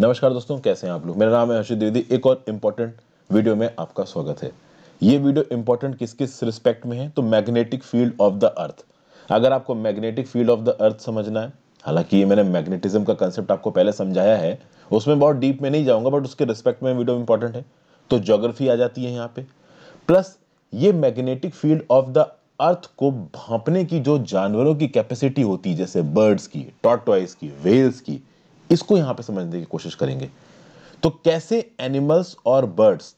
नमस्कार दोस्तों कैसे हैं आप लोग मेरा नाम है हर्षित द्विवेदी एक और इम्पॉर्टेंट वीडियो में आपका स्वागत है ये वीडियो इम्पॉर्टेंट किस किस रिस्पेक्ट में है तो magnetic field of the earth अगर आपको magnetic field of the earth समझना है हालांकि ये मैंने मैग्नेटिज्म का कंसेप्ट आपको पहले समझाया है उसमें बहुत डीप में नहीं जाऊंगा बट उसके रिस्पेक्ट में वीडियो इंपॉर्टेंट है तो ज्योग्राफी आ जाती है यहाँ पे प्लस ये magnetic field of the earth को भापने की जो जानवरों की कैपेसिटी होती है जैसे बर्ड्स की टॉटॉयज की वेल्स की इसको यहां पे समझने की कोशिश करेंगे तो कैसे एनिमल्स और बर्ड्स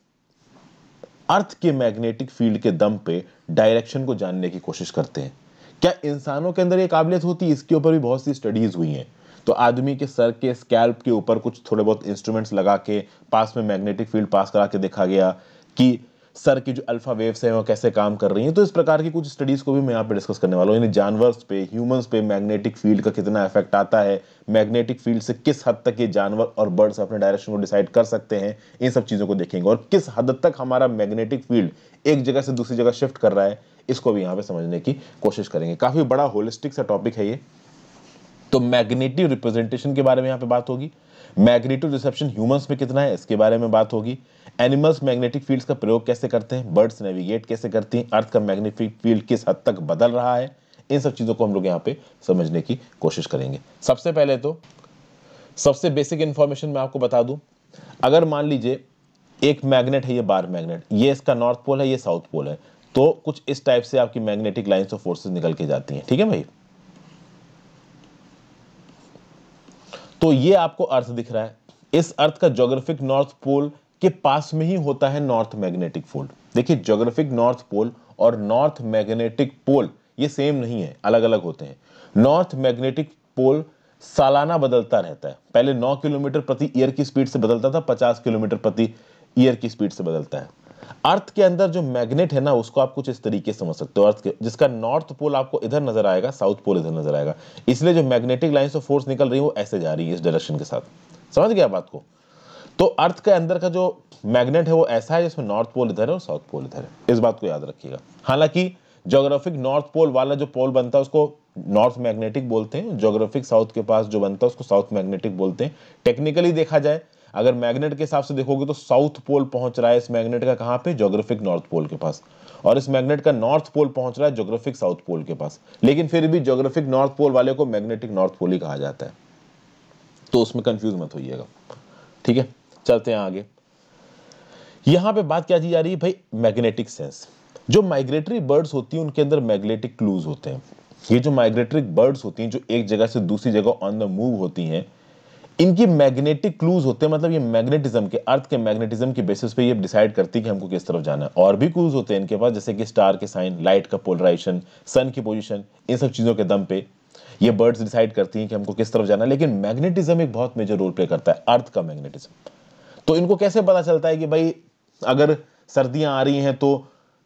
अर्थ के मैग्नेटिक फील्ड के दम पे डायरेक्शन को जानने की कोशिश करते हैं क्या इंसानों के अंदर ये काबिलियत होती है इसके ऊपर भी बहुत सी स्टडीज हुई हैं तो आदमी के सर के स्कैल्प के ऊपर कुछ थोड़े बहुत इंस्ट्रूमेंट्स लगा के पास में मैग्नेटिक फील्ड पास करा के देखा गया कि सर की जो अल्फा वेव्स हैं वो कैसे काम कर रही हैं तो इस प्रकार की कुछ स्टडीज़ को भी मैं यहाँ पे डिस्कस करने वाला हूँ यानी जानवर्स पे ह्यूमंस पे मैग्नेटिक फील्ड का कितना इफेक्ट आता है मैग्नेटिक फील्ड से किस हद तक ये जानवर और बर्ड्स अपने डायरेक्शन को डिसाइड कर सकते हैं इन सब चीज़ों को देखेंगे और किस हद तक हमारा मैग्नेटिक फील्ड एक जगह से दूसरी जगह शिफ्ट कर रहा है इसको भी यहाँ पे समझने की कोशिश करेंगे काफ़ी बड़ा होलिस्टिक सा टॉपिक है ये तो मैग्नेटिव रिप्रेजेंटेशन के बारे में यहाँ पे बात होगी मैग्नेटिव रिसेप्शन ह्यूमंस में कितना है इसके बारे में बात होगी एनिमल्स मैग्नेटिक फील्ड्स का प्रयोग कैसे करते हैं बर्ड्स नेविगेट कैसे करती हैं अर्थ का मैग्नेटिक फील्ड किस हद तक बदल रहा है इन सब चीज़ों को हम लोग यहाँ पे समझने की कोशिश करेंगे सबसे पहले तो सबसे बेसिक इंफॉर्मेशन मैं आपको बता दूं अगर मान लीजिए एक मैग्नेट है ये बार मैग्नेट ये इसका नॉर्थ पोल है ये साउथ पोल है तो कुछ इस टाइप से आपकी मैग्नेटिक लाइन्स ऑफ फोर्सेज निकल के जाती हैं ठीक है भाई तो ये आपको अर्थ दिख रहा है इस अर्थ का ज्योग्राफिक नॉर्थ पोल के पास में ही होता है नॉर्थ मैग्नेटिक फोल्ड देखिए ज्योग्राफिक नॉर्थ पोल और नॉर्थ मैग्नेटिक पोल ये सेम नहीं है अलग अलग होते हैं नॉर्थ मैग्नेटिक पोल सालाना बदलता रहता है पहले 9 किलोमीटर प्रति ईयर की स्पीड से बदलता था 50 किलोमीटर प्रति ईयर की स्पीड से बदलता है अर्थ के अंदर जो मैग्नेट है ना उसको आप कुछ इस तरीके से समझ सकते हो अर्थ के जिसका नॉर्थ पोल आपको इधर नजर आएगा साउथ पोल इधर नजर आएगा इसलिए जो मैग्नेटिक लाइन ऑफ फोर्स निकल रही है वो ऐसे जा रही है इस डायरेक्शन के साथ समझ गया बात को तो अर्थ के अंदर का जो मैग्नेट है वो ऐसा है जिसमें नॉर्थ पोल इधर है और साउथ पोल इधर है इस बात को याद रखिएगा हालांकि ज्योग्राफिक नॉर्थ पोल वाला जो पोल बनता है उसको नॉर्थ मैग्नेटिक बोलते हैं ज्योग्राफिक साउथ के पास जो बनता है उसको साउथ मैग्नेटिक बोलते हैं टेक्निकली देखा जाए अगर मैग्नेट के हिसाब से देखोगे तो साउथ पोल पहुंच रहा है इस मैग्नेट का कहां पे ज्योग्राफिक नॉर्थ पोल के पास और इस मैग्नेट का नॉर्थ पोल पहुंच रहा है ज्योग्राफिक साउथ पोल के पास लेकिन फिर भी ज्योग्राफिक नॉर्थ पोल वाले को मैग्नेटिक नॉर्थ पोल ही कहा जाता है तो उसमें कंफ्यूज मत होइएगा ठीक है चलते हैं आगे यहां पर बात क्या की जा रही है भाई मैग्नेटिक सेंस जो माइग्रेटरी बर्ड्स होती है उनके अंदर मैग्नेटिक क्लूज होते हैं ये जो माइग्रेटरी बर्ड्स होती हैं जो एक जगह से दूसरी जगह ऑन द मूव होती हैं इनकी मैग्नेटिक क्लूज होते हैं मतलब ये मैग्नेटिज्म के अर्थ के मैग्नेटिज्म के बेसिस पे ये डिसाइड करती है कि हमको किस तरफ जाना है और भी क्लूज होते हैं इनके पास जैसे कि स्टार के साइन लाइट का पोलराइजेशन सन की पोजीशन इन सब चीज़ों के दम पे ये बर्ड्स डिसाइड करती हैं कि हमको किस तरफ जाना है लेकिन मैग्नेटिज्म एक बहुत मेजर रोल प्ले करता है अर्थ का मैग्नेटिज्म तो इनको कैसे पता चलता है कि भाई अगर सर्दियाँ आ रही हैं तो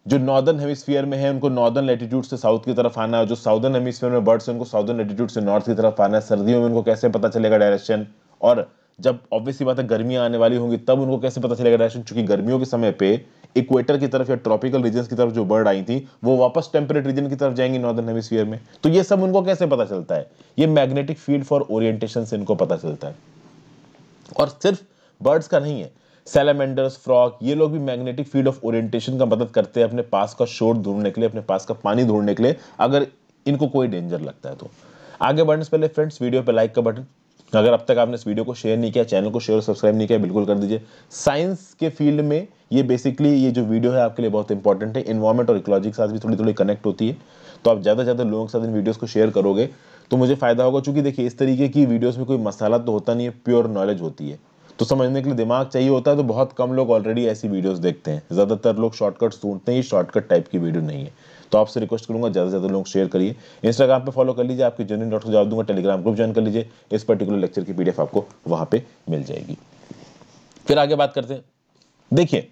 जो नॉर्दर्न हेमिस्फीयर में है उनको नॉर्दर्न लेटीट्यूड से साउथ की तरफ आना है जो साउदर्न हेमिस्फीयर में बर्ड्स उनको साउदर्न लेटीट्यूड से नॉर्थ की तरफ आना है सर्दियों में उनको कैसे पता चलेगा डायरेक्शन और जब ऑब्वियसली बात है गर्मियां आने वाली होंगी तब उनको कैसे पता चलेगा डायरेक्शन चूंकि गर्मियों के समय पे इक्वेटर की तरफ या ट्रॉपिकल रीजन की तरफ जो बर्ड आई थी वो वापस टेम्परेट रीजन की तरफ जाएंगी नॉर्दर्न हेमिसफियर में तो ये सब उनको कैसे पता चलता है ये मैग्नेटिक फील्ड फॉर ओरिएंटेशन से इनको पता चलता है और सिर्फ बर्ड्स का नहीं है सेलेमेंडर्स फ्रॉक ये लोग भी मैग्नेटिक फील्ड ऑफ ओरिएंटेशन का मदद करते हैं अपने पास का शोर ढूंढने के लिए अपने पास का पानी ढूंढने के लिए अगर इनको कोई डेंजर लगता है तो आगे बढ़ने से पहले फ्रेंड्स वीडियो पे लाइक का बटन तो अगर अब तक आपने इस वीडियो को शेयर नहीं किया चैनल को शेयर और सब्सक्राइब नहीं किया बिल्कुल कर दीजिए साइंस के फील्ड में ये बेसिकली ये जो वीडियो है आपके लिए बहुत इंपॉर्टेंट है इन्वायरमेंट और इकोलॉजी के साथ भी थोड़ी थोड़ी कनेक्ट होती है तो आप ज़्यादा से ज़्यादा लोगों के साथ इन वीडियोज़ को शेयर करोगे तो मुझे फ़ायदा होगा चूँकि देखिए इस तरीके की वीडियोज़ में कोई मसाला तो होता नहीं है प्योर नॉलेज होती है तो समझने के लिए दिमाग चाहिए होता है तो बहुत कम लोग ऑलरेडी ऐसी वीडियोस देखते हैं ज़्यादातर लोग शॉर्टकट्स ढूंढते हैं ये शॉर्टकट टाइप की वीडियो नहीं है तो आपसे रिक्वेस्ट करूंगा ज़्यादा से ज़्यादा लोग शेयर करिए इंस्टाग्राम पर फॉलो कर लीजिए आपके जर्नी डॉट को दूंगा टेलीग्राम ग्रुप ज्वाइन कर लीजिए इस पर्टिकुलर लेक्चर की पीडीएफ आपको वहां पर मिल जाएगी फिर आगे बात करते हैं देखिए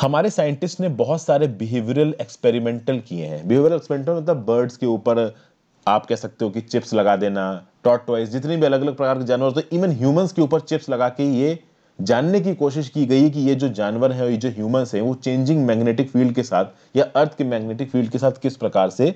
हमारे साइंटिस्ट ने बहुत सारे बिहेवियरल एक्सपेरिमेंटल किए हैं बिहेवियरल एक्सपेरिमेंटल मतलब बर्ड्स के ऊपर आप कह सकते हो कि चिप्स लगा देना टॉट टॉइस जितने भी अलग अलग प्रकार के जानवर होते हैं इवन ह्यूमंस के ऊपर चिप्स लगा के ये जानने की कोशिश की गई कि ये जो जानवर हैं और ये जो ह्यूमंस हैं वो चेंजिंग मैग्नेटिक फील्ड के साथ या अर्थ के मैग्नेटिक फील्ड के साथ किस प्रकार से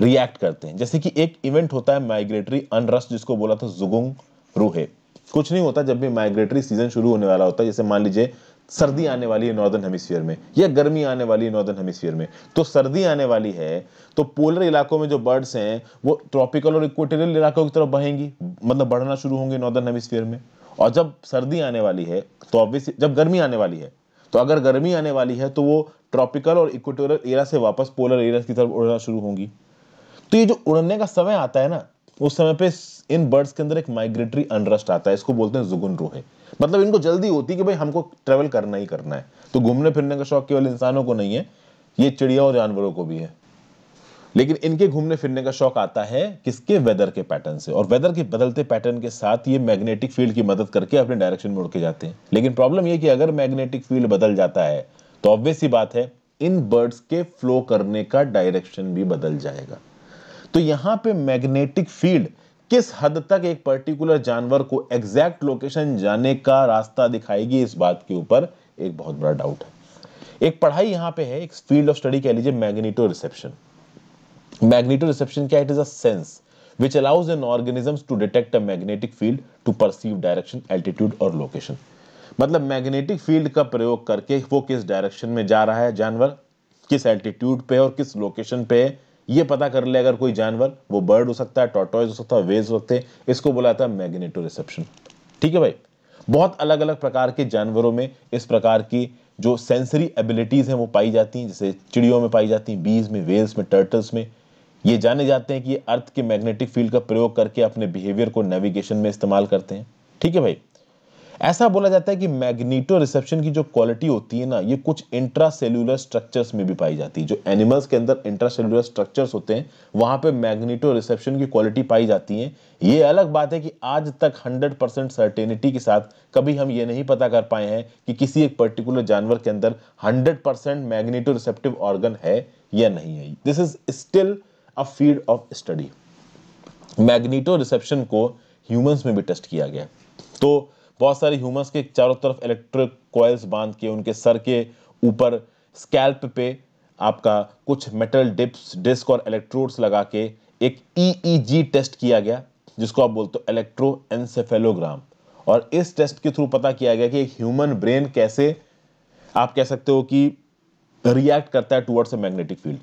रिएक्ट करते हैं जैसे कि एक इवेंट होता है माइग्रेटरी अनरस्ट जिसको बोला था जुगुंग रूहे कुछ नहीं होता जब भी माइग्रेटरी सीजन शुरू होने वाला होता है जैसे मान लीजिए सर्दी आने वाली है नॉर्दर्न हेमिसफियर में या गर्मी आने वाली है नॉर्दर्न हेमिसफियर में तो सर्दी आने वाली है तो पोलर इलाकों में जो बर्ड्स हैं वो ट्रॉपिकल और इक्वेटोरियल इलाकों की तरफ बहेंगी मतलब बढ़ना शुरू होंगे नॉर्दर्न हेमिसफियर में और जब सर्दी आने वाली है तो ऑब्वियसली जब गर्मी आने वाली है तो अगर गर्मी आने वाली है तो वो ट्रॉपिकल और इक्वेटोरियल एरिया से वापस पोलर एरिया की तरफ उड़ना शुरू होंगी तो ये जो उड़ने का समय आता है ना उस समय पे इन बर्ड्स के अंदर एक माइग्रेटरी अनरस्ट आता है इसको बोलते हैं जुगुन रोहे मतलब इनको जल्दी होती है कि भाई हमको ट्रेवल करना ही करना है तो घूमने फिरने का शौक केवल इंसानों को नहीं है ये चिड़िया और जानवरों को भी है लेकिन इनके घूमने फिरने का शौक आता है किसके वेदर के पैटर्न से और वेदर के बदलते पैटर्न के साथ ये मैग्नेटिक फील्ड की मदद करके अपने डायरेक्शन में उड़ के जाते हैं लेकिन प्रॉब्लम ये कि अगर मैग्नेटिक फील्ड बदल जाता है तो ऑब्वियस ही बात है इन बर्ड्स के फ्लो करने का डायरेक्शन भी बदल जाएगा तो यहाँ पे मैग्नेटिक फील्ड किस हद तक एक पर्टिकुलर जानवर को एग्जैक्ट लोकेशन जाने का रास्ता दिखाएगी इस बात के ऊपर एक बहुत बड़ा डाउट है एक पढ़ाई यहाँ पे है एक फील्ड ऑफ स्टडी कह लीजिए मैग्नेटो रिसेप्शन मैग्नेटो रिसेप्शन क्या it is a which which an an organisms to detect a magnetic field to perceive direction, और लोकेशन मतलब मैग्नेटिक फील्ड का प्रयोग करके वो किस डायरेक्शन में जा रहा है जानवर किस एल्टीट्यूड पे और किस लोकेशन पे ये पता कर ले अगर कोई जानवर वो बर्ड हो सकता है टॉटॉइज हो सकता है वेज हो सकते हैं इसको बोला है मैग्नेटो रिसेप्शन ठीक है भाई बहुत अलग अलग प्रकार के जानवरों में इस प्रकार की जो सेंसरी एबिलिटीज़ हैं वो पाई जाती हैं जैसे चिड़ियों में पाई जाती हैं बीज में वेल्स में टर्टल्स में ये जाने जाते हैं कि अर्थ के मैग्नेटिक फील्ड का प्रयोग करके अपने बिहेवियर को नेविगेशन में इस्तेमाल करते हैं ठीक है भाई ऐसा बोला जाता है कि मैग्नीटो रिसेप्शन की जो क्वालिटी होती है ना ये कुछ इंट्रासेल्यूलर स्ट्रक्चर्स में भी पाई जाती है जो एनिमल्स के अंदर इंट्रासेल्यूलर स्ट्रक्चर्स होते हैं वहां पे मैग्नीटो रिसेप्शन की क्वालिटी पाई जाती है ये अलग बात है कि आज तक 100 परसेंट सर्टेनिटी के साथ कभी हम ये नहीं पता कर पाए हैं कि किसी एक पर्टिकुलर जानवर के अंदर hundred percent magnetoreceptive organ है या नहीं है this is still a field of study magnetoreception को ह्यूमंस में भी टेस्ट किया गया तो बहुत सारे ह्यूमंस के चारों तरफ इलेक्ट्रिक कॉयल्स बांध के उनके सर के ऊपर स्कैल्प पे आपका कुछ मेटल डिप्स डिस्क और इलेक्ट्रोड्स लगा के एक ईईजी e टेस्ट e किया गया जिसको आप बोलते हो इलेक्ट्रो एनसेफेलोग्राम और इस टेस्ट के थ्रू पता किया गया कि एक ह्यूमन ब्रेन कैसे आप कह सकते हो कि रिएक्ट करता है टूवर्ड्स ए मैग्नेटिक फील्ड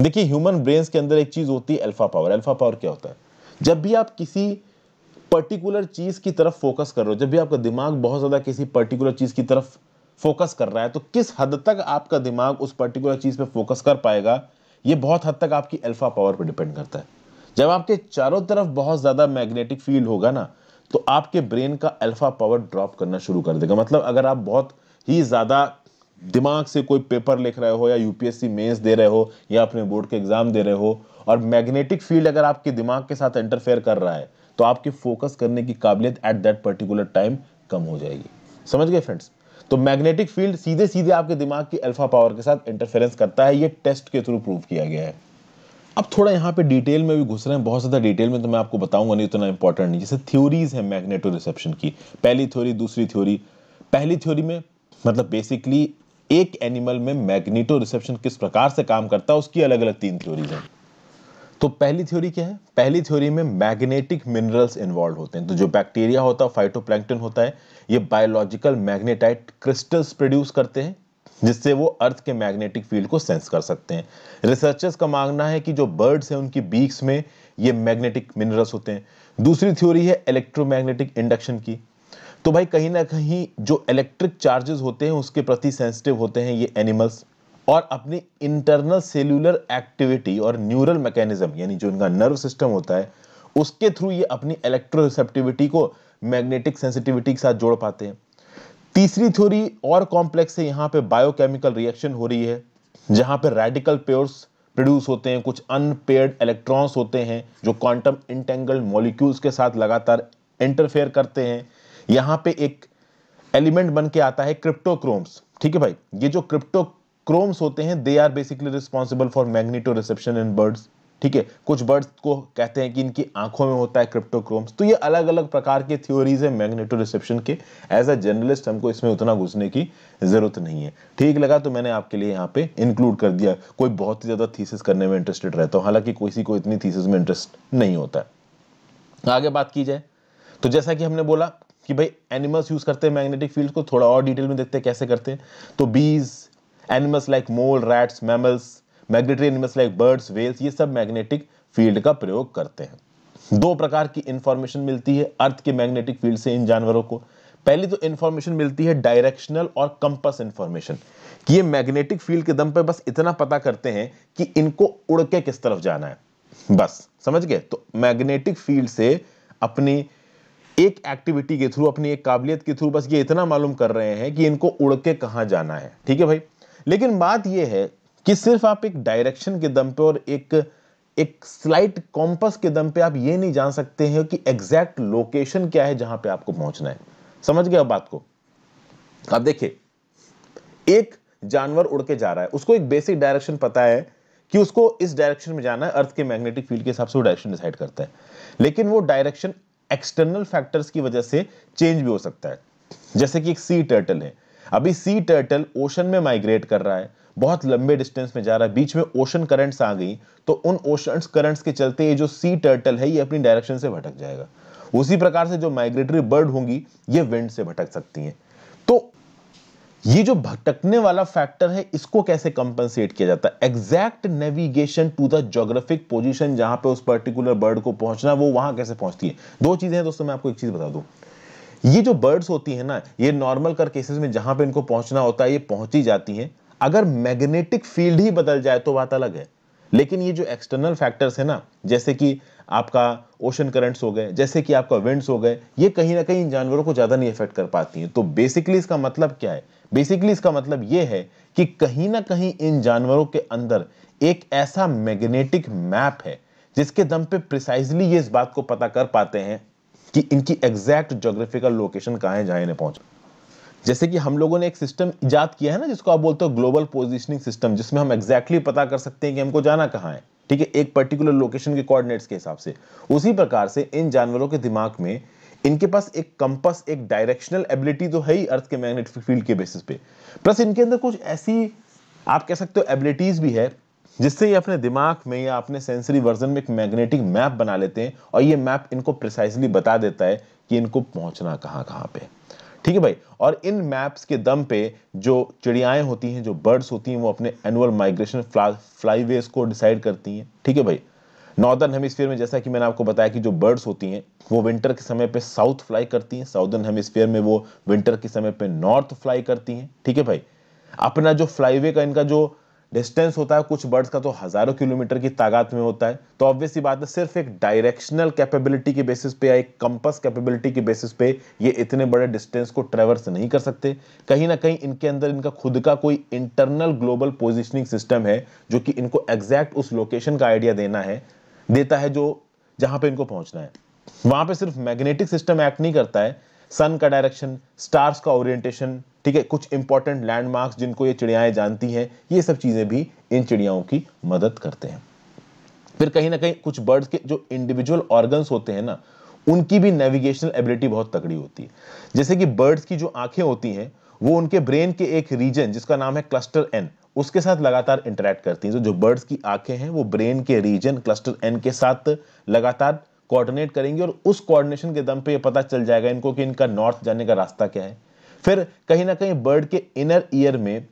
देखिए ह्यूमन ब्रेन्स के अंदर एक चीज़ होती है अल्फा पावर अल्फा पावर क्या होता है जब भी आप किसी पर्टिकुलर चीज़ की तरफ फोकस कर रहे हो जब भी आपका दिमाग बहुत ज़्यादा किसी पर्टिकुलर चीज़ की तरफ फोकस कर रहा है तो किस हद तक आपका दिमाग उस पर्टिकुलर चीज़ पे फोकस कर पाएगा ये बहुत हद तक आपकी अल्फा पावर पर डिपेंड करता है जब आपके चारों तरफ बहुत ज़्यादा मैग्नेटिक फील्ड होगा ना तो आपके ब्रेन का अल्फा पावर ड्रॉप करना शुरू कर देगा मतलब अगर आप बहुत ही ज़्यादा दिमाग से कोई पेपर लिख रहे हो या यूपीएससी मेंस दे रहे हो या अपने बोर्ड के एग्जाम दे रहे हो और मैग्नेटिक फील्ड अगर आपके दिमाग के साथ इंटरफेयर कर रहा है तो आपके फोकस करने की काबिलियत एट दैट पर्टिकुलर टाइम कम हो जाएगी समझ गए फ्रेंड्स तो मैग्नेटिक फील्ड सीधे सीधे आपके दिमाग की अल्फा पावर के साथ इंटरफेरेंस करता है ये टेस्ट के थ्रू प्रूव किया गया है अब थोड़ा यहाँ पे डिटेल में भी घुस रहे हैं बहुत ज़्यादा डिटेल में तो मैं आपको बताऊंगा नहीं उतना इंपॉर्टेंट नहीं जैसे थ्योरीज है मैग्नेटो रिसेप्शन की पहली थ्योरी दूसरी थ्योरी पहली थ्योरी में मतलब बेसिकली एक एनिमल में मैग्नीटो रिसेप्शन किस प्रकार से काम करता है उसकी अलग अलग तीन थ्योरीज हैं तो पहली थ्योरी क्या है पहली थ्योरी में मैग्नेटिक मिनरल्स इन्वॉल्व होते हैं तो जो बैक्टीरिया होता है फाइटोप्लैंक्टन होता है ये बायोलॉजिकल मैग्नेटाइट क्रिस्टल्स प्रोड्यूस करते हैं जिससे वो अर्थ के मैग्नेटिक फील्ड को सेंस कर सकते हैं रिसर्चर्स का मांगना है कि जो बर्ड्स हैं उनकी बीक्स में ये मैग्नेटिक मिनरल्स होते हैं दूसरी थ्योरी है इलेक्ट्रोमैग्नेटिक इंडक्शन की तो भाई कहीं ना कहीं जो इलेक्ट्रिक चार्जेस होते हैं उसके प्रति सेंसिटिव होते हैं ये एनिमल्स और अपनी इंटरनल सेल्यूलर एक्टिविटी और न्यूरल मैकेनिज्म यानी जो इनका नर्व सिस्टम होता है उसके थ्रू ये अपनी इलेक्ट्रोसेप्टिविटी को मैग्नेटिक सेंसिटिविटी के साथ जोड़ पाते हैं तीसरी थ्योरी और कॉम्प्लेक्स है यहाँ पे बायोकेमिकल रिएक्शन हो रही है जहाँ पे रेडिकल पेयर्स प्रोड्यूस होते हैं कुछ अनपेयर्ड इलेक्ट्रॉन्स होते हैं जो क्वांटम इंटेंगल्ड मॉलिक्यूल्स के साथ लगातार इंटरफेयर करते हैं यहां पे एक एलिमेंट बन के आता है क्रिप्टोक्रोम्स ठीक है भाई ये जो क्रिप्टोक्रोम्स होते हैं they are basically responsible for magnetoreception in birds ठीक है कुछ बर्ड्स को कहते हैं कि इनकी आंखों में होता है क्रिप्टोक्रोम्स तो ये अलग अलग प्रकार के थ्योरीज है मैग्नेटो रिसेप्शन के एज अ जर्नलिस्ट हमको इसमें उतना घुसने की जरूरत नहीं है ठीक लगा तो मैंने आपके लिए यहाँ पे इंक्लूड कर दिया कोई बहुत ही ज़्यादा थीसिस करने में इंटरेस्टेड रहता हूँ हालांकि किसी को इतनी थीसिस में इंटरेस्ट नहीं होता है आगे बात की जाए तो जैसा कि हमने बोला कि भाई एनिमल्स यूज़ करते हैं मैग्नेटिक फील्ड को थोड़ा और डिटेल में देखते हैं कैसे करते हैं तो बीज animals like mole rats mammals migratory animals like birds whales ये सब मैग्नेटिक फील्ड का प्रयोग करते हैं दो प्रकार की इंफॉर्मेशन मिलती है अर्थ के मैग्नेटिक फील्ड से इन जानवरों को पहली तो इंफॉर्मेशन मिलती है डायरेक्शनल और कंपस इंफॉर्मेशन कि ये मैग्नेटिक फील्ड के दम पर बस इतना पता करते हैं कि इनको उड़ के किस तरफ जाना है बस समझ गए तो मैग्नेटिक फील्ड से अपनी एक एक्टिविटी के थ्रू अपनी एक काबिलियत के थ्रू बस ये इतना मालूम कर रहे हैं कि इनको उड़ के कहाँ जाना है ठीक है भाई लेकिन बात यह है कि सिर्फ आप एक डायरेक्शन के दम पे और एक एक स्लाइट कॉम्पस के दम पे आप ये नहीं जान सकते हैं कि एग्जैक्ट लोकेशन क्या है जहां पे आपको पहुंचना है समझ गया बात को अब देखिए एक जानवर उड़ के जा रहा है उसको एक बेसिक डायरेक्शन पता है कि उसको इस डायरेक्शन में जाना है अर्थ के मैग्नेटिक फील्ड के हिसाब से वो डायरेक्शन डिसाइड करता है लेकिन वो डायरेक्शन एक्सटर्नल फैक्टर्स की वजह से चेंज भी हो सकता है जैसे कि एक सी टर्टल है अभी सी टर्टल ओशन में माइग्रेट कर रहा है बहुत लंबे डिस्टेंस में जा रहा है बीच में ओशन करंट्स आ गई तो उन ओशन करंट्स के चलते ये जो सी टर्टल है ये अपनी डायरेक्शन से भटक जाएगा उसी प्रकार से जो माइग्रेटरी बर्ड होंगी ये विंड से भटक सकती हैं ये जो भटकने वाला फैक्टर है इसको कैसे कंपनसेट किया जाता है exact navigation to the geographic position जहां पे उस पर्टिकुलर बर्ड को पहुंचना वो वहां कैसे पहुंचती है दो चीजें हैं दोस्तों मैं आपको एक चीज बता दूं ये जो बर्ड्स होती है ना ये नॉर्मल कर केसेस में जहां पे इनको पहुंचना होता है ये पहुंची जाती है अगर मैग्नेटिक फील्ड ही बदल जाए तो बात अलग है लेकिन ये जो एक्सटर्नल फैक्टर्स है ना जैसे कि आपका ओशन करंट्स हो गए जैसे कि आपका विंड्स हो गए ये कहीं ना कहीं इन जानवरों को ज़्यादा नहीं इफेक्ट कर पाती हैं तो बेसिकली इसका मतलब क्या है बेसिकली इसका मतलब ये है कि कहीं ना कहीं इन जानवरों के अंदर एक ऐसा मैग्नेटिक मैप है जिसके दम पे प्रिसाइजली ये इस बात को पता कर पाते हैं कि इनकी एग्जैक्ट जोग्राफिकल लोकेशन कहाँ है जहाँ इन्हें पहुंचा जैसे कि हम लोगों ने एक सिस्टम ईजाद किया है ना जिसको आप बोलते हो ग्लोबल पोजिशनिंग सिस्टम जिसमें हम एग्जैक्टली exactly पता कर सकते हैं कि हमको जाना कहाँ है ठीक है एक पर्टिकुलर लोकेशन के कोऑर्डिनेट्स के हिसाब से उसी प्रकार से इन जानवरों के दिमाग में इनके पास एक कंपस एक डायरेक्शनल एबिलिटी तो है ही अर्थ के मैग्नेटिक फील्ड के बेसिस पे प्लस इनके अंदर कुछ ऐसी आप कह सकते हो एबिलिटीज भी है जिससे ये अपने दिमाग में या अपने सेंसरी वर्जन में एक मैग्नेटिक मैप बना लेते हैं और ये मैप इनको प्रिसाइसली बता देता है कि इनको पहुंचना कहाँ कहाँ पे ठीक है भाई और इन मैप्स के दम पे जो चिड़ियाएं होती हैं जो बर्ड्स होती हैं वो अपने एनुअल माइग्रेशन फ्लाईवेज को डिसाइड करती हैं ठीक है भाई नॉर्दर्न हेमिस्फीयर में जैसा कि मैंने आपको बताया कि जो बर्ड्स होती हैं वो विंटर के समय पे साउथ फ्लाई करती हैं साउदर्न हेमिस्फीयर में वो विंटर के समय पे नॉर्थ फ्लाई करती हैं ठीक है भाई अपना जो फ्लाईवे का इनका जो डिस्टेंस होता है कुछ बर्ड्स का तो हज़ारों किलोमीटर की ताकत में होता है तो ऑब्वियस ही बात है सिर्फ एक डायरेक्शनल कैपेबिलिटी के बेसिस पे या एक कंपस कैपेबिलिटी के बेसिस पे ये इतने बड़े डिस्टेंस को ट्रेवर्स नहीं कर सकते कहीं ना कहीं इनके अंदर इनका खुद का कोई इंटरनल ग्लोबल पोजिशनिंग सिस्टम है जो कि इनको एग्जैक्ट उस लोकेशन का आइडिया देना है देता है जो जहां पर इनको पहुंचना है वहां पर सिर्फ मैग्नेटिक सिस्टम एक्ट नहीं करता है सन का डायरेक्शन स्टार्स का ओरिएंटेशन ठीक है कुछ इंपॉर्टेंट लैंडमार्क्स जिनको ये चिड़ियाएं जानती हैं ये सब चीज़ें भी इन चिड़ियाओं की मदद करते हैं फिर कहीं ना कहीं कुछ बर्ड्स के जो इंडिविजुअल ऑर्गन्स होते हैं ना उनकी भी नेविगेशनल एबिलिटी बहुत तगड़ी होती है जैसे कि बर्ड्स की जो आंखें होती हैं वो उनके ब्रेन के एक रीजन जिसका नाम है क्लस्टर एन उसके साथ लगातार इंटरेक्ट करती हैं तो जो बर्ड्स की आंखें हैं वो ब्रेन के रीजन क्लस्टर एन के साथ लगातार कोऑर्डिनेट करेंगे और उस कोऑर्डिनेशन के दम पे ये पता चल जाएगा इनको कि इनका नॉर्थ जाने का रास्ता क्या है फिर कहीं ना कहीं बर्ड के इनर ईयर में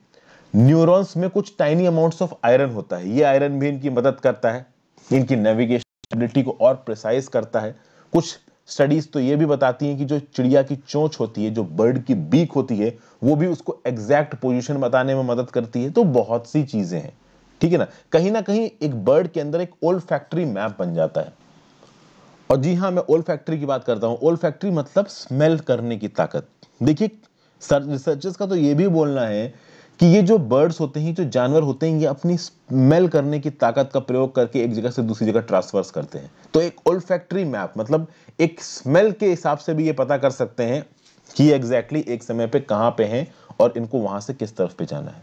न्यूरॉन्स में कुछ टाइनी अमाउंट्स ऑफ आयरन होता है ये आयरन भी इनकी मदद करता है इनकी नेविगेशनिटी को और प्रिसाइज करता है कुछ स्टडीज तो ये भी बताती हैं कि जो चिड़िया की चोंच होती है जो बर्ड की बीक होती है वो भी उसको एग्जैक्ट पोजीशन बताने में मदद करती है तो बहुत सी चीजें हैं ठीक है ना कहीं ना कहीं एक बर्ड के अंदर एक ओल्ड फैक्ट्री मैप बन जाता है और जी हाँ मैं ओल्ड फैक्ट्री की बात करता हूँ ओल्ड फैक्ट्री मतलब स्मेल करने की ताकत देखिए रिसर्चर्स का तो ये भी बोलना है कि ये जो बर्ड्स होते हैं जो जानवर होते हैं ये अपनी स्मेल करने की ताकत का प्रयोग करके एक जगह से दूसरी जगह ट्रांसफर्स करते हैं तो एक ओल्ड फैक्ट्री मैप मतलब एक स्मेल के हिसाब से भी ये पता कर सकते हैं कि एग्जैक्टली exactly एक समय पे कहाँ पे हैं और इनको वहाँ से किस तरफ पे जाना है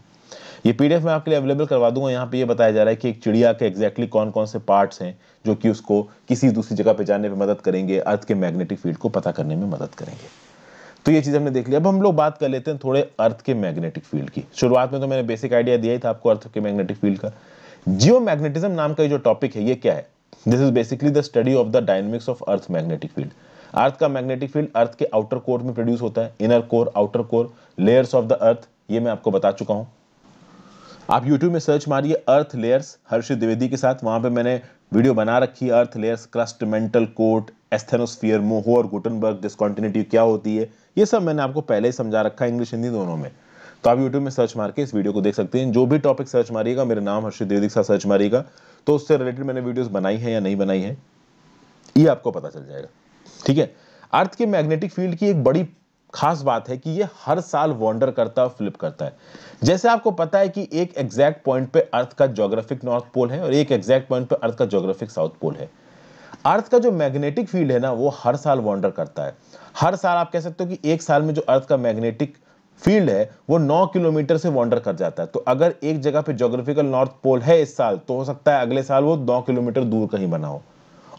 ये पीडीएफ मैं आपके लिए अवेलेबल करवा दूंगा यहाँ पे ये बताया जा रहा है कि एक चिड़िया के एक्जैक्टली कौन कौन से पार्ट्स हैं जो कि उसको किसी दूसरी जगह पे जाने में मदद करेंगे अर्थ के मैग्नेटिक फील्ड को पता करने में मदद करेंगे तो ये चीज़ हमने देख ली अब हम लोग बात कर लेते हैं थोड़े अर्थ के मैग्नेटिक फील्ड की शुरुआत में तो मैंने बेसिक आइडिया दिया ही था आपको अर्थ के मैग्नेटिक फील्ड का जियो मैग्नेटिज्म नाम का जो टॉपिक है ये क्या है this is basically the study of the dynamics of earth magnetic field earth का मैग्नेटिक फील्ड अर्थ के आउटर कोर में प्रोड्यूस होता है inner core outer core layers of the earth ये मैं आपको बता चुका हूं आप यूट्यूब में सर्च मारिए अर्थ लेयर्स हर्ष द्विवेदी के साथ वहाँ पे मैंने वीडियो बना रखी है earth layers crust mantle core asthenosphere Moho और गुटनबर्ग डिस्कॉन्टिन्यूटी क्या होती है ये सब मैंने आपको पहले ही समझा रखा है इंग्लिश हिंदी दोनों में तो आप यूट्यूब में सर्च मार के इस वीडियो को देख सकते हैं जो भी टॉपिक सर्च मारिएगा मेरा नाम हर्ष द्विवेदी के साथ सर्च मारिएगा तो उससे रिलेटेड मैंने वीडियोज़ बनाई है या नहीं बनाई है ये आपको पता चल जाएगा ठीक है अर्थ के मैग्नेटिक फील्ड की एक बड़ी खास बात है कि ये हर साल वॉन्डर करता और फ्लिप करता है जैसे आपको पता है कि एक एग्जैक्ट पॉइंट पे अर्थ का ज्योग्राफिक नॉर्थ पोल है और एक एग्जैक्ट पॉइंट पे अर्थ का ज्योग्राफिक साउथ पोल है अर्थ का जो मैग्नेटिक फील्ड है ना वो हर साल वॉन्डर करता है हर साल आप कह सकते हो कि एक साल में जो अर्थ का मैग्नेटिक फील्ड है वो 9 किलोमीटर से वॉन्डर कर जाता है तो अगर एक जगह पे ज्योग्राफिकल नॉर्थ पोल है इस साल तो हो सकता है अगले साल वो 9 किलोमीटर दूर कहीं बना हो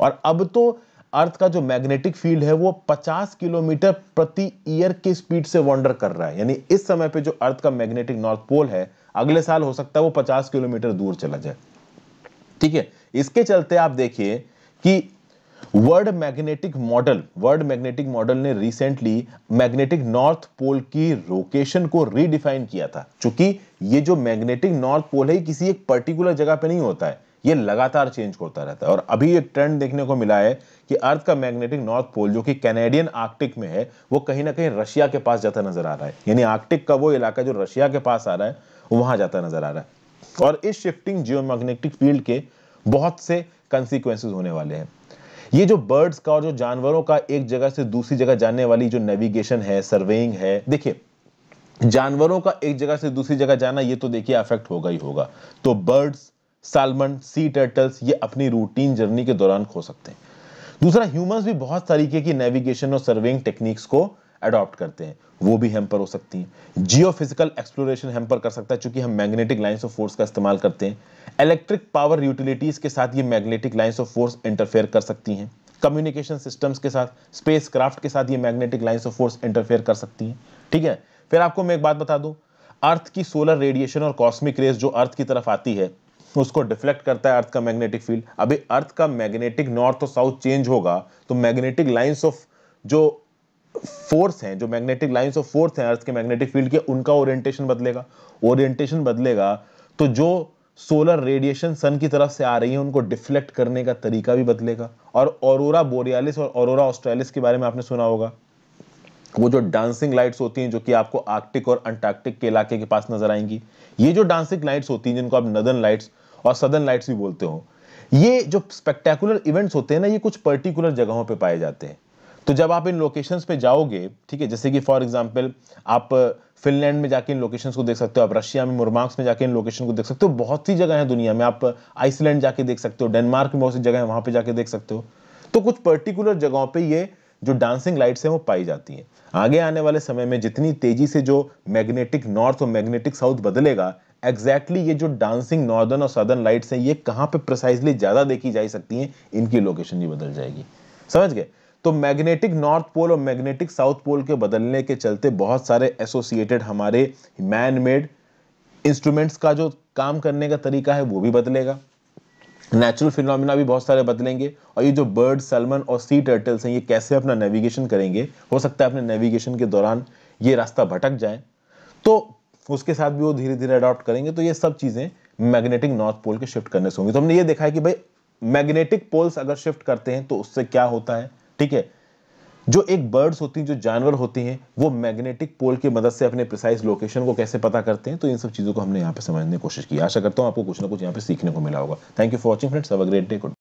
और अब तो अर्थ का जो मैग्नेटिक फील्ड है वो 50 किलोमीटर प्रति ईयर की स्पीड से वॉन्डर कर रहा है यानी इस समय पे जो अर्थ का मैग्नेटिक नॉर्थ पोल है अगले साल हो सकता है वो 50 किलोमीटर दूर चला जाए ठीक है इसके चलते आप देखिए कि world magnetic model world magnetic model ने रिसेंटली मैग्नेटिक नॉर्थ पोल की लोकेशन को रिडिफाइन किया था क्योंकि ये जो मैग्नेटिक नॉर्थ पोल है किसी एक पर्टिकुलर जगह पे नहीं होता है ये लगातार चेंज होता रहता है और अभी ये ट्रेंड देखने को मिला है कि अर्थ का मैग्नेटिक नॉर्थ पोल जो कि कैनेडियन आर्कटिक में है वो कहीं ना कहीं रशिया के पास जाता नजर आ रहा है यानी आर्कटिक का वो इलाका जो रशिया के पास आ रहा है वहां जाता नजर आ रहा है और इस शिफ्टिंग जियो फील्ड के बहुत से कंसिक्वेंसेज होने वाले हैं ये जो बर्ड्स का और जो जानवरों का एक जगह से दूसरी जगह जाने वाली जो नेविगेशन है सर्वेइंग है देखिए जानवरों का एक जगह से दूसरी जगह जाना ये तो देखिए अफेक्ट होगा ही होगा तो बर्ड्स सालमन सी टर्टल्स ये अपनी रूटीन जर्नी के दौरान खो सकते हैं दूसरा ह्यूमंस भी बहुत तरीके की नेविगेशन और सर्वेइंग टेक्निक्स को अडॉप्ट करते हैं वो भी हेम्पर हो सकती हैं जियो फिजिकल एक्सप्लोरेशन हैम्पर कर सकता है चूंकि हम मैग्नेटिक लाइन्स ऑफ फोर्स का इस्तेमाल करते हैं इलेक्ट्रिक पावर यूटिलिटीज़ के साथ ये magnetic lines of force interfere कर सकती हैं कम्युनिकेशन सिस्टम्स के साथ स्पेस क्राफ्ट के साथ ये magnetic lines of force interfere कर सकती हैं ठीक है फिर आपको मैं एक बात बता दूँ अर्थ की सोलर रेडिएशन और कॉस्मिक रेस जो अर्थ की तरफ आती है तो उसको डिफ्लेक्ट करता है अर्थ का मैग्नेटिक फील्ड अभी अर्थ का मैग्नेटिक नॉर्थ और साउथ चेंज होगा तो मैग्नेटिक लाइन्स ऑफ जो फोर्स हैं जो मैग्नेटिक लाइन्स ऑफ फोर्स हैं अर्थ के मैग्नेटिक फील्ड के उनका ओरिएंटेशन बदलेगा ओरिएंटेशन बदलेगा तो जो सोलर रेडिएशन सन की तरफ से आ रही है उनको डिफ्लेक्ट करने का तरीका भी बदलेगा और औरोरा बोरियालिस और औरोरा ऑस्ट्रेलिस के बारे में आपने सुना होगा वो जो डांसिंग लाइट्स होती हैं जो कि आपको आर्कटिक और अंटार्कटिक के इलाके के पास नजर आएंगी ये जो डांसिंग लाइट्स होती हैं जिनको आप नदन लाइट्स और सदन लाइट्स भी बोलते हो ये जो स्पेक्टेकुलर इवेंट्स होते हैं ना ये कुछ पर्टिकुलर जगहों पे पाए जाते हैं तो जब आप इन लोकेशंस पे जाओगे ठीक है जैसे कि फॉर एग्जांपल आप फिनलैंड में जाके इन लोकेशंस को देख सकते हो आप रशिया में मोरमार्क्स में जाके इन लोकेशन को देख सकते हो बहुत सी जगह है दुनिया में आप आइसलैंड जाके देख सकते हो डेनमार्क में बहुत सी जगह है वहां पर जाके देख सकते हो तो कुछ पर्टिकुलर जगहों पर ये जो डांसिंग लाइट्स हैं वो पाई जाती हैं आगे आने वाले समय में जितनी तेजी से जो मैग्नेटिक नॉर्थ और मैग्नेटिक साउथ बदलेगा एग्जैक्टली exactly ये जो डांसिंग नॉर्दर्न और सदर्न लाइट्स हैं ये कहाँ पे प्रिसाइजली ज़्यादा देखी जा सकती हैं इनकी लोकेशन भी बदल जाएगी समझ गए तो मैग्नेटिक नॉर्थ पोल और मैग्नेटिक साउथ पोल के बदलने के चलते बहुत सारे एसोसिएटेड हमारे मैन मेड इंस्ट्रूमेंट्स का जो काम करने का तरीका है वो भी बदलेगा नेचुरल फिनोमिना भी बहुत सारे बदलेंगे और ये जो बर्ड सलमन और सी टर्टल्स हैं ये कैसे अपना नेविगेशन करेंगे हो सकता है अपने नेविगेशन के दौरान ये रास्ता भटक जाए तो उसके साथ भी वो धीरे धीरे अडॉप्ट करेंगे तो ये सब चीज़ें मैग्नेटिक नॉर्थ पोल के शिफ्ट करने से होंगी तो हमने ये देखा है कि भाई मैग्नेटिक पोल्स अगर शिफ्ट करते हैं तो उससे क्या होता है ठीक है जो एक बर्ड्स होती हैं जो जानवर होती हैं वो मैग्नेटिक पोल की मदद से अपने प्रिसाइज लोकेशन को कैसे पता करते हैं तो इन सब चीज़ों को हमने यहाँ पे समझने की कोशिश की आशा करता हूँ आपको कुछ ना कुछ यहाँ पे सीखने को मिला होगा thank you for watching friends have a great day good